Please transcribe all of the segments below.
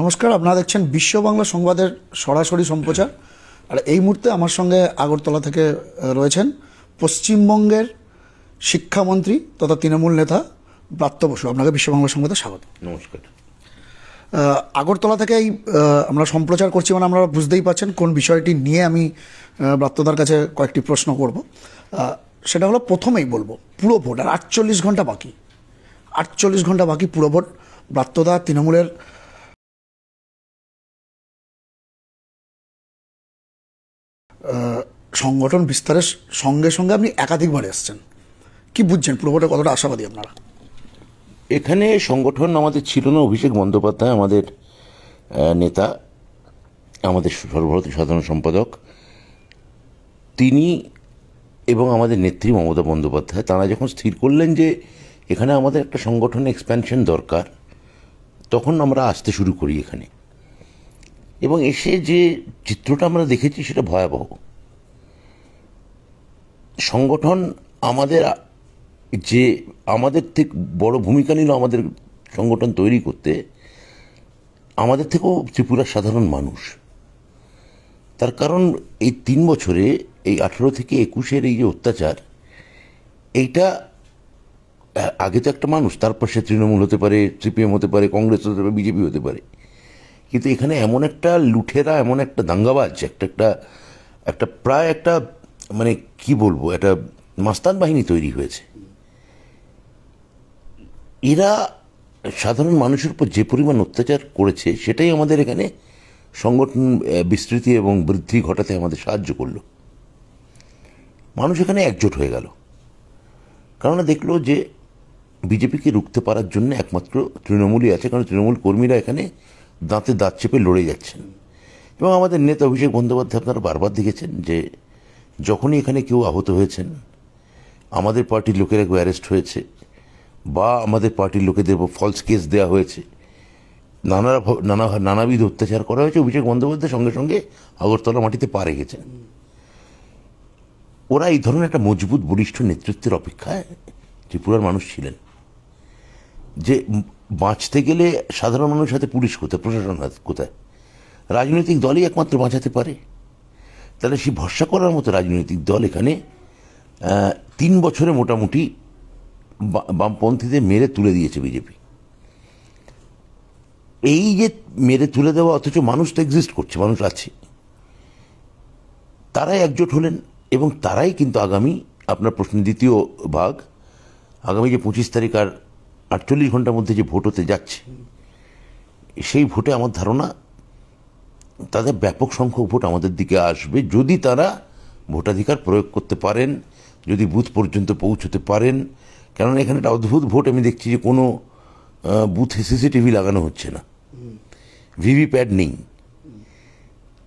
নমস্কার আপনারা দেখছেন বিশ্ব বাংলা সংবাদের সরাসরি সম্প্রচার আর এই মুহূর্তে আমার সঙ্গে আগরতলা থেকে রয়েছেন পশ্চিমবঙ্গের শিক্ষামন্ত্রী তথা তৃণমূল নেতা ব্রাত্য বসু আপনাকে বিশ্ব বাংলা সংবাদে স্বাগত নমস্কার আগরতলা থেকে এই আমরা সম্প্রচার করছি মানে আমরা বুঝতেই পারছেন কোন বিষয়টি নিয়ে আমি ব্রাত্যদার কাছে কয়েকটি প্রশ্ন করব সেটা হলো প্রথমেই বলবো পুরো ভোট আর আটচল্লিশ ঘন্টা বাকি আটচল্লিশ ঘন্টা বাকি পুরো ভোট ব্রাত্যদা তৃণমূলের সংগঠন বিস্তারের সঙ্গে সঙ্গে আপনি একাধিকবার এসছেন কি বুঝছেন পুরোটা কতটা আশাবাদী আপনারা এখানে সংগঠন আমাদের ছিল না অভিষেক বন্দ্যোপাধ্যায় আমাদের নেতা আমাদের সর্বভারতীয় সাধারণ সম্পাদক তিনি এবং আমাদের নেত্রী মমতা বন্দ্যোপাধ্যায় তারা যখন স্থির করলেন যে এখানে আমাদের একটা সংগঠনে এক্সপ্যানশন দরকার তখন আমরা আসতে শুরু করি এখানে এবং এসে যে চিত্রটা আমরা দেখেছি সেটা ভয়াবহ সংগঠন আমাদের যে আমাদের থেকে বড় ভূমিকা নিল আমাদের সংগঠন তৈরি করতে আমাদের থেকেও ত্রিপুরার সাধারণ মানুষ তার কারণ এই তিন বছরে এই আঠেরো থেকে একুশের এই যে অত্যাচার এইটা আগে তো একটা মানুষ তারপর সে তৃণমূল হতে পারে সিপিএম হতে পারে কংগ্রেস হতে পারে বিজেপি হতে পারে কিন্তু এখানে এমন একটা লুঠেরা এমন একটা দাঙ্গাবাজ একটা একটা একটা প্রায় একটা মানে কি বলবো একটা মাস্তান বাহিনী তৈরি হয়েছে এরা সাধারণ মানুষের উপর যে পরিমাণ অত্যাচার করেছে সেটাই আমাদের এখানে সংগঠন বিস্তৃতি এবং বৃদ্ধি ঘটাতে আমাদের সাহায্য করলো মানুষ এখানে একজোট হয়ে গেল কারণ দেখলো যে বিজেপিকে রুখতে পারার জন্য একমাত্র তৃণমূলই আছে কারণ তৃণমূল কর্মীরা এখানে দাঁতে দাঁত চেপে লড়ে যাচ্ছেন এবং আমাদের নেতা অভিষেক বন্দ্যোপাধ্যায় আপনারা বারবার দেখেছেন যে যখনই এখানে কেউ আহত হয়েছেন আমাদের পার্টির লোকেরা কেউ অ্যারেস্ট হয়েছে বা আমাদের পার্টির লোকেদের ফলস কেস দেওয়া হয়েছে নানা নানা নানাবিধ অত্যাচার করা হয়েছে অভিষেক বন্দ্যোপাধ্যায় সঙ্গে সঙ্গে আগরতলা মাটিতে পা রেখেছেন ওরা এই ধরনের একটা মজবুত বলিষ্ঠ নেতৃত্বের অপেক্ষায় ত্রিপুরার মানুষ ছিলেন যে বাঁচতে গেলে সাধারণ মানুষের সাথে পুলিশ কোথায় প্রশাসন কোথায় রাজনৈতিক দলই একমাত্র বাঁচাতে পারে তাহলে সে ভরসা করার মতো রাজনৈতিক দল এখানে তিন বছরে মোটামুটি বামপন্থীদের মেরে তুলে দিয়েছে বিজেপি এই যে মেরে তুলে দেওয়া অথচ মানুষ তো এক্সিস্ট করছে মানুষ আছে তারাই একজোট হলেন এবং তারাই কিন্তু আগামী আপনার প্রশ্ন দ্বিতীয় ভাগ আগামী যে পঁচিশ তারিখ আর আটচল্লিশ ঘন্টার মধ্যে যে ভোট হতে যাচ্ছে সেই ভোটে আমার ধারণা তাদের ব্যাপক সংখ্যক ভোট আমাদের দিকে আসবে যদি তারা ভোটাধিকার প্রয়োগ করতে পারেন যদি বুথ পর্যন্ত পৌঁছতে পারেন কেননা এখানে একটা অদ্ভুত ভোট আমি দেখছি যে কোনো বুথে সিসিটিভি লাগানো হচ্ছে না ভিভিপ্যাড নেই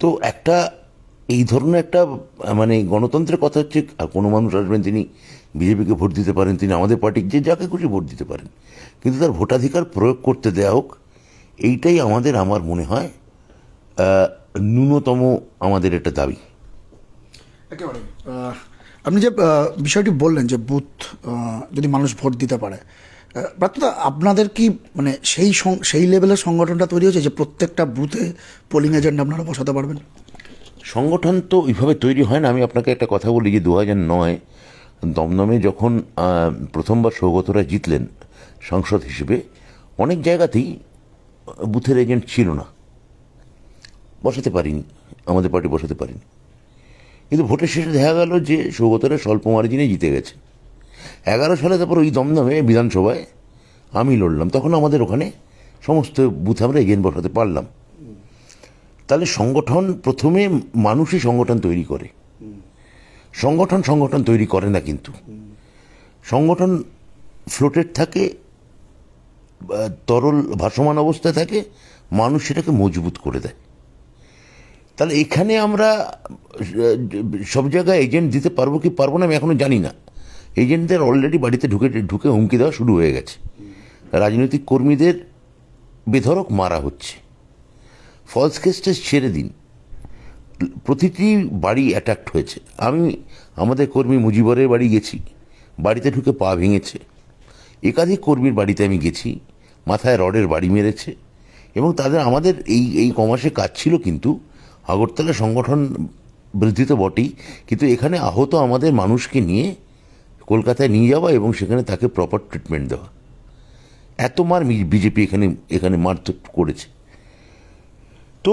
তো একটা এই ধরনের একটা মানে গণতন্ত্রের কথা হচ্ছে আর কোনো মানুষ আসবেন তিনি বিজেপিকে ভোট দিতে পারেন তিনি আমাদের পার্টির যে যাকে খুশি ভোট দিতে পারেন কিন্তু তার ভোটাধিকার প্রয়োগ করতে দেওয়া হোক এইটাই আমাদের আমার মনে হয় ন্যূনতম আমাদের একটা দাবি একেবারে আপনি যে বিষয়টি বললেন যে বুথ যদি মানুষ ভোট দিতে পারে ব্রাত্যতা আপনাদের কি মানে সেই সেই লেভেলের সংগঠনটা তৈরি হয়েছে যে প্রত্যেকটা বুথে পোলিং এজেন্ট আপনারা বসাতে পারবেন সংগঠন তো ওইভাবে তৈরি হয় না আমি আপনাকে একটা কথা বলি যে দু হাজার নয় দমদমে যখন প্রথমবার সৌগতরা জিতলেন সাংসদ হিসেবে অনেক জায়গাতেই বুথের এজেন্ট ছিল না বসাতে পারিনি আমাদের পার্টি বসাতে পারিনি কিন্তু ভোটের শেষে দেখা গেল যে সৌগতরা স্বল্প মার্জিনে জিতে গেছে এগারো সালে তারপর ওই দমদমে বিধানসভায় আমি লড়লাম তখন আমাদের ওখানে সমস্ত বুথ আমরা এজেন্ট বসাতে পারলাম তাহলে সংগঠন প্রথমে মানুষই সংগঠন তৈরি করে সংগঠন সংগঠন তৈরি করে না কিন্তু সংগঠন ফ্লোটেড থাকে তরল ভাসমান অবস্থায় থাকে মানুষ সেটাকে মজবুত করে দেয় তাহলে এখানে আমরা সব জায়গায় এজেন্ট দিতে পারবো কি পারবো না আমি এখনও জানি না এজেন্টদের অলরেডি বাড়িতে ঢুকে ঢুকে হুমকি দেওয়া শুরু হয়ে গেছে রাজনৈতিক কর্মীদের বেধরক মারা হচ্ছে ফলস কেসটা ছেড়ে দিন প্রতিটি বাড়ি অ্যাট্যাক্ট হয়েছে আমি আমাদের কর্মী মুজিবরের বাড়ি গেছি বাড়িতে ঢুকে পা ভেঙেছে একাধিক কর্মীর বাড়িতে আমি গেছি মাথায় রডের বাড়ি মেরেছে এবং তাদের আমাদের এই এই কমাসে কাজ ছিল কিন্তু আগরতলা সংগঠন বৃদ্ধি তো বটেই কিন্তু এখানে আহত আমাদের মানুষকে নিয়ে কলকাতায় নিয়ে যাওয়া এবং সেখানে তাকে প্রপার ট্রিটমেন্ট দেওয়া এত মার বিজেপি এখানে এখানে মারধর করেছে তো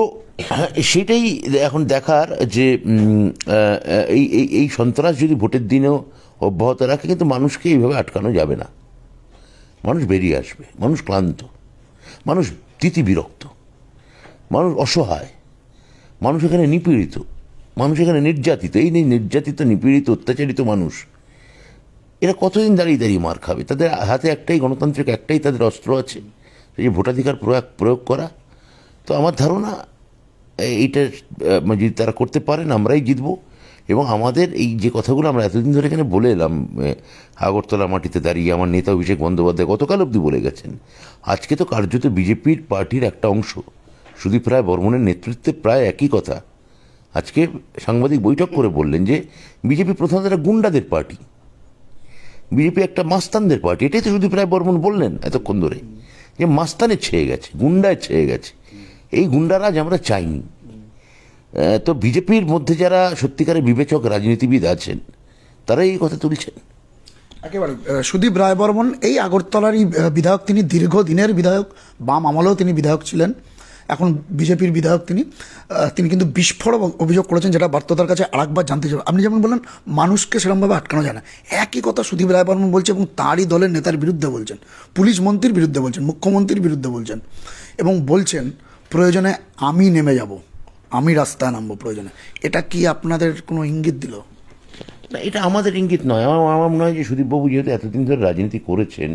সেটাই এখন দেখার যে এই এই সন্ত্রাস যদি ভোটের দিনেও অব্যাহত রাখে কিন্তু মানুষকে এইভাবে আটকানো যাবে না মানুষ বেরিয়ে আসবে মানুষ ক্লান্ত মানুষ তিতি বিরক্ত মানুষ অসহায় মানুষ এখানে নিপীড়িত মানুষ এখানে নির্যাতিত এই নেই নির্যাতিত নিপীড়িত অত্যাচারিত মানুষ এরা কতদিন দাঁড়িয়ে দাঁড়িয়ে মার খাবে তাদের হাতে একটাই গণতান্ত্রিক একটাই তাদের অস্ত্র আছে সেই ভোটাধিকার প্রয়োগ প্রয়োগ করা তো আমার ধারণা এইটা মানে যদি তারা করতে পারেন আমরাই জিতব এবং আমাদের এই যে কথাগুলো আমরা এতদিন ধরে এখানে বলে এলাম আগরতলা মাটিতে দাঁড়িয়ে আমার নেতা অভিষেক বন্দ্যোপাধ্যায় গতকাল অবধি বলে গেছেন আজকে তো কার্যত বিজেপির পার্টির একটা অংশ সুদীপ রায় বর্মনের নেতৃত্বে প্রায় একই কথা আজকে সাংবাদিক বৈঠক করে বললেন যে বিজেপি প্রধানত একটা গুন্ডাদের পার্টি বিজেপি একটা মাস্তানদের পার্টি এটাই তো সুদীপ রায় বর্মন বললেন এতক্ষণ ধরে যে মাস্তানে ছেয়ে গেছে গুন্ডায় ছেয়ে গেছে এই গুন্ডারাজ আমরা চাইনি তো বিজেপির মধ্যে যারা সত্যিকারের বিবেচক রাজনীতিবিদ আছেন তারা এই কথা তুলছেন একেবারে সুদীপ রায় বর্মন এই আগরতলারই বিধায়ক তিনি দীর্ঘদিনের বিধায়ক বাম আমলেও তিনি বিধায়ক ছিলেন এখন বিজেপির বিধায়ক তিনি তিনি কিন্তু বিস্ফোরক অভিযোগ করেছেন যেটা বার্তার কাছে আরেকবার জানতে চাই আপনি যেমন বললেন মানুষকে সেরকমভাবে আটকানো যায় না একই কথা সুদীপ রায় বর্মন বলছে এবং তারই দলের নেতার বিরুদ্ধে বলছেন পুলিশ মন্ত্রীর বিরুদ্ধে বলছেন মুখ্যমন্ত্রীর বিরুদ্ধে বলছেন এবং বলছেন প্রয়োজনে আমি নেমে যাব আমি রাস্তায় নামবো প্রয়োজনে এটা কি আপনাদের কোনো ইঙ্গিত দিল না এটা আমাদের ইঙ্গিত নয় আমার আমার মনে হয় যে সুদীপবাবু যেহেতু এতদিন ধরে রাজনীতি করেছেন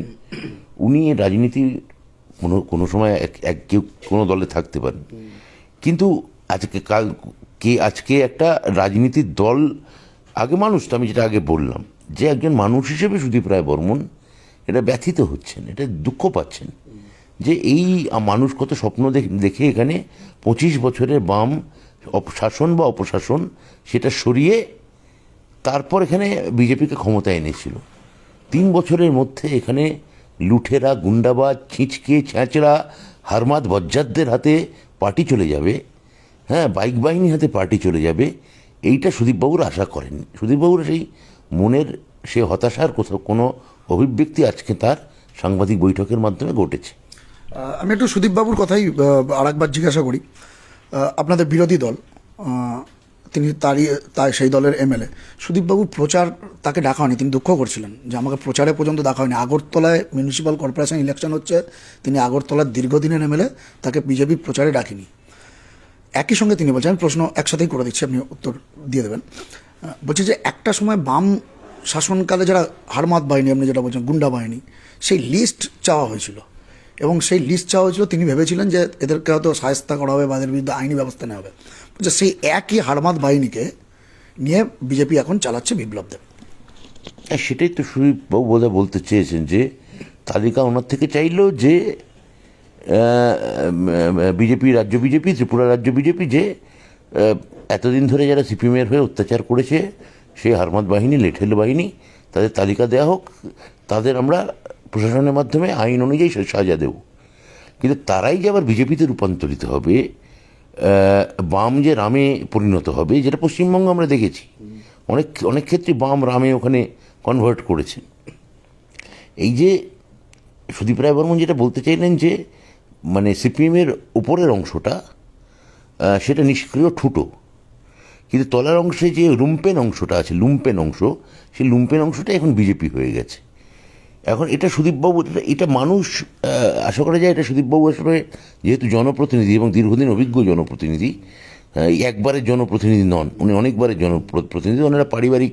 উনি রাজনীতির কোনো কোনো সময় এক এক কেউ কোনো দলে থাকতে পারেন কিন্তু আজকে কাল কে আজকে একটা রাজনীতির দল আগে মানুষ তো আমি যেটা আগে বললাম যে একজন মানুষ হিসেবে সুদীপ রায় বর্মন এটা ব্যথিত হচ্ছেন এটা দুঃখ পাচ্ছেন যে এই মানুষ কত স্বপ্ন দেখে এখানে পঁচিশ বছরের বাম শাসন বা অপশাসন সেটা সরিয়ে তারপর এখানে বিজেপিকে ক্ষমতায় এনেছিল তিন বছরের মধ্যে এখানে লুঠেরা গুন্ডাবাজ ছিঁচকে ছ্যাঁচড়া হারমাদ বজ্জাতদের হাতে পার্টি চলে যাবে হ্যাঁ বাইক বাহিনীর হাতে পার্টি চলে যাবে এইটা সুদীপবাবুর আশা করেন সুদীপবাবুর সেই মনের সে হতাশার কোথাও কোনো অভিব্যক্তি আজকে তার সাংবাদিক বৈঠকের মাধ্যমে ঘটেছে আমি একটু সুদীপবাবুর কথাই আর একবার জিজ্ঞাসা করি আপনাদের বিরোধী দল তিনি তারই তাই সেই দলের এমএলএ সুদীপবাবু প্রচার তাকে ডাকা হয়নি তিনি দুঃখ করছিলেন যে আমাকে প্রচারে পর্যন্ত ডাকা হয়নি আগরতলায় মিউনিসিপ্যাল কর্পোরেশন ইলেকশন হচ্ছে তিনি আগরতলার দীর্ঘদিনের এমএলএ তাকে বিজেপি প্রচারে ডাকেনি একই সঙ্গে তিনি বলছেন আমি প্রশ্ন একসাথেই করে দিচ্ছি আপনি উত্তর দিয়ে দেবেন বলছি যে একটা সময় বাম শাসনকালে যারা হারমাত বাহিনী আপনি যেটা বলছেন গুন্ডা বাহিনী সেই লিস্ট চাওয়া হয়েছিল এবং সেই লিস্ট চাওয়া হয়েছিল তিনি ভেবেছিলেন যে এদেরকে হয়তো সায়স্তা করা হবে বা এদের বিরুদ্ধে আইনি ব্যবস্থা নেওয়া হবে যে সেই একই হারমাদ বাহিনীকে নিয়ে বিজেপি এখন চালাচ্ছে বিপ্লব দেব সেটাই তো সুদীপবাবু বোধ বলতে চেয়েছেন যে তালিকা ওনার থেকে চাইলো যে বিজেপি রাজ্য বিজেপি ত্রিপুরা রাজ্য বিজেপি যে এতদিন ধরে যারা সিপিএমের হয়ে অত্যাচার করেছে সেই হারমাদ বাহিনী লেঠেল বাহিনী তাদের তালিকা দেওয়া হোক তাদের আমরা প্রশাসনের মাধ্যমে আইন অনুযায়ী সাজা দেব কিন্তু তারাই যে আবার বিজেপিতে রূপান্তরিত হবে বাম যে রামে পরিণত হবে যেটা পশ্চিমবঙ্গ আমরা দেখেছি অনেক অনেক ক্ষেত্রে বাম রামে ওখানে কনভার্ট করেছে এই যে সুদীপ রায় বর্মন যেটা বলতে চাইলেন যে মানে সিপিএমের উপরের অংশটা সেটা নিষ্ক্রিয় ঠুটো কিন্তু তলার অংশে যে লুম্পেন অংশটা আছে লুম্পেন অংশ সেই লুম্পেন অংশটা এখন বিজেপি হয়ে গেছে এখন এটা সুদীপবাবু এটা মানুষ আশা করা যায় এটা সুদীপবাবু আসলে যেহেতু জনপ্রতিনিধি এবং দীর্ঘদিন অভিজ্ঞ জনপ্রতিনিধি হ্যাঁ, একবারের জনপ্রতিনিধি নন উনি অনেকবারের জনপ্রতিনিধি ওনারা পারিবারিক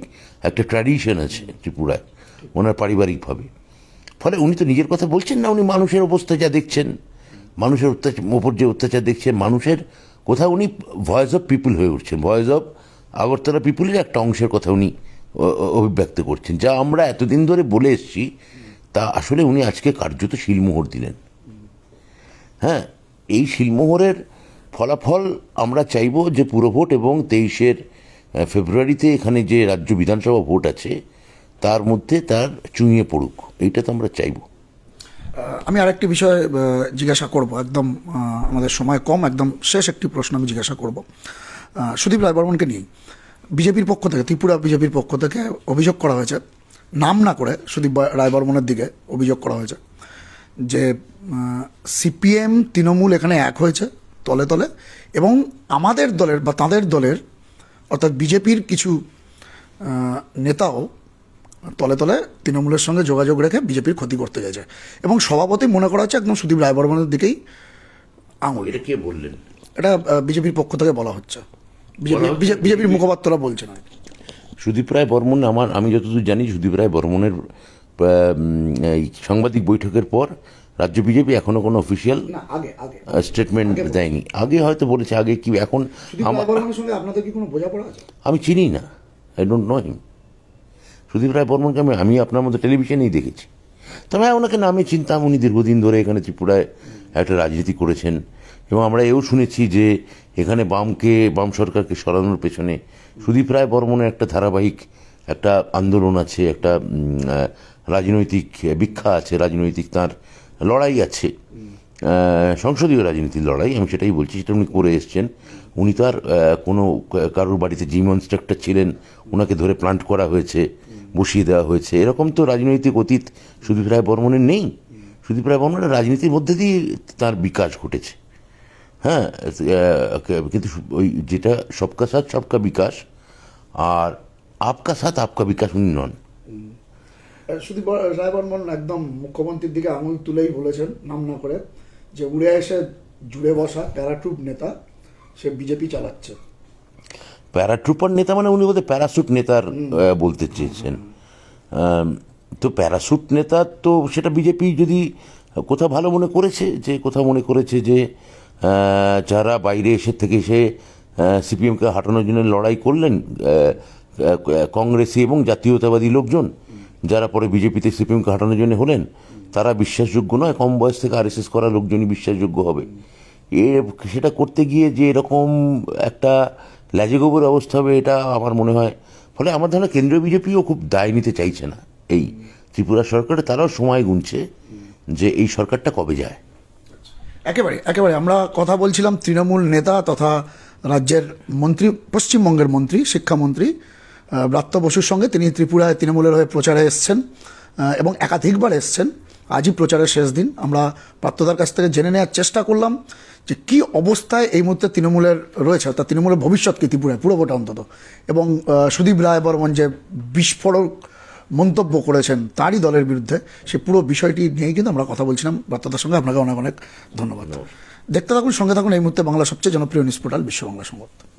একটা ট্র্যাডিশন আছে ত্রিপুরায় ওনার পারিবারিকভাবে ফলে উনি তো নিজের কথা বলছেন না উনি মানুষের অবস্থা যা দেখছেন মানুষের অত্যাচার ওপর যে অত্যাচার দেখছেন মানুষের কোথাও উনি ভয়েস অফ পিপুল হয়ে উঠছেন ভয়েস অফ আগরতলা পিপুলের একটা অংশের কথা উনি অভিব্যক্ত করছেন যা আমরা এতদিন ধরে বলে এসছি তা আসলে উনি আজকে কার্যত শিলমোহর দিলেন হ্যাঁ এই শিলমোহরের ফলাফল আমরা চাইব যে পুরো ভোট এবং তেইশের ফেব্রুয়ারিতে এখানে যে রাজ্য বিধানসভা ভোট আছে তার মধ্যে তার চুঁয়ে পড়ুক এইটা তো আমরা চাইব আমি আরেকটি বিষয় জিজ্ঞাসা করব একদম আমাদের সময় কম একদম শেষ একটি প্রশ্ন আমি জিজ্ঞাসা করব সুদীপ বর্মনকে নিয়েই বিজেপির পক্ষ থেকে ত্রিপুরা বিজেপির পক্ষ থেকে অভিযোগ করা হয়েছে নাম না করে সুদীপ রায়বর্মনের দিকে অভিযোগ করা হয়েছে যে সিপিএম তৃণমূল এখানে এক হয়েছে তলে তলে এবং আমাদের দলের বা তাদের দলের অর্থাৎ বিজেপির কিছু নেতাও তলে তলে তৃণমূলের সঙ্গে যোগাযোগ রেখে বিজেপির ক্ষতি করতে গেছে এবং সভাপতি মনে করা হচ্ছে একদম সুদীপ রায়বর্মনের দিকেই আঙুল এটা কে বললেন এটা বিজেপির পক্ষ থেকে বলা হচ্ছে বিজেপির মুখপাত্ররা বলছেন সুদীপ রায় বর্মন আমার আমি যতদূর জানি সুদীপ রায় বর্মনের সাংবাদিক বৈঠকের পর রাজ্য বিজেপি এখনো কোনো অফিসিয়াল স্টেটমেন্ট দেয়নি আগে হয়তো বলেছে আগে কি এখন আমি চিনি না I don't know him Sudip Roy বর্মনকে আমি আমি আপনার মতো টেলিভিশনেই দেখেছি তবে হ্যাঁ, ওনাকে নামে চিনতাম উনি দীর্ঘদিন ধরে এখানে ত্রিপুরায় একটা রাজনীতি করেছেন এবং আমরা এও শুনেছি যে এখানে বামকে বাম সরকারকে সরানোর পেছনে সুদীপ রায় বর্মনের একটা ধারাবাহিক একটা আন্দোলন আছে একটা রাজনৈতিক ভিক্ষা আছে রাজনৈতিক তার লড়াই আছে সংসদীয় রাজনীতির লড়াই আমি সেটাই বলছি সেটা উনি করে এসছেন উনি তার কোনো কারোর বাড়িতে জিম ইনস্ট্রাক্টর ছিলেন ওনাকে ধরে প্লান্ট করা হয়েছে বসিয়ে দেওয়া হয়েছে এরকম তো রাজনৈতিক অতীত সুদীপ রায় বর্মনের নেই সুদীপ রায় বর্মনের রাজনীতির মধ্যে দিয়ে তার বিকাশ ঘটেছে হ্যাঁ কিন্তু ওই যেটা সবকা সাথ সবকা বিকাশ আর আপকা সাথ আপকা বিকাশ উনি নন সুদীপ রায়বর্মন একদম মুখ্যমন্ত্রীর দিকে আঙুল তুলেই বলেছেন নাম না করে যে উড়ে এসে জুড়ে বসা প্যারাট্রুপ নেতা সে বিজেপি চালাচ্ছে প্যারাট্রুপার নেতা মানে উনি বলতে প্যারাসুট নেতার বলতে চেয়েছেন তো প্যারাসুট নেতা তো সেটা বিজেপি যদি কোথাও ভালো মনে করেছে যে কোথাও মনে করেছে যে যারা বাইরে এসে থেকে সে সিপিএমকে হাঁটানোর জন্য লড়াই করলেন কংগ্রেসি এবং জাতীয়তাবাদী লোকজন যারা পরে বিজেপিতে সিপিএমকে হাঁটানোর জন্য হলেন তারা বিশ্বাসযোগ্য নয় কম বয়স থেকে আর করা লোকজনই বিশ্বাসযোগ্য হবে এ সেটা করতে গিয়ে যে এরকম একটা ল্যাজেগোবর অবস্থা হবে এটা আমার মনে হয় ফলে আমার ধরনের কেন্দ্রীয় বিজেপিও খুব দায় নিতে চাইছে না এই ত্রিপুরা সরকারে তারাও সময় গুনছে যে এই সরকারটা কবে যায় একেবারে একেবারে আমরা কথা বলছিলাম তৃণমূল নেতা তথা রাজ্যের মন্ত্রী পশ্চিমবঙ্গের মন্ত্রী শিক্ষামন্ত্রী ব্রাত্য বসুর সঙ্গে তিনি ত্রিপুরায় তৃণমূলের হয়ে প্রচারে এসছেন এবং একাধিকবার এসছেন আজই প্রচারের শেষ দিন আমরা প্রাপ্তদার কাছ থেকে জেনে নেওয়ার চেষ্টা করলাম যে কি অবস্থায় এই মুহূর্তে তৃণমূলের রয়েছে অর্থাৎ তৃণমূলের ভবিষ্যৎ কি ত্রিপুরায় পুরোটা অন্তত এবং সুদীপ রায় বর্মন যে বিস্ফোরক মন্তব্য করেছেন তারই দলের বিরুদ্ধে সে পুরো বিষয়টি নিয়েই কিন্তু আমরা কথা বলছিলাম বার্তাদার সঙ্গে আপনাকে অনেক অনেক ধন্যবাদ দেখতে থাকুন সঙ্গে থাকুন এই মুহূর্তে বাংলা সবচেয়ে জনপ্রিয় নিউজ পোর্টাল বিশ্ব বাংলা সংবাদ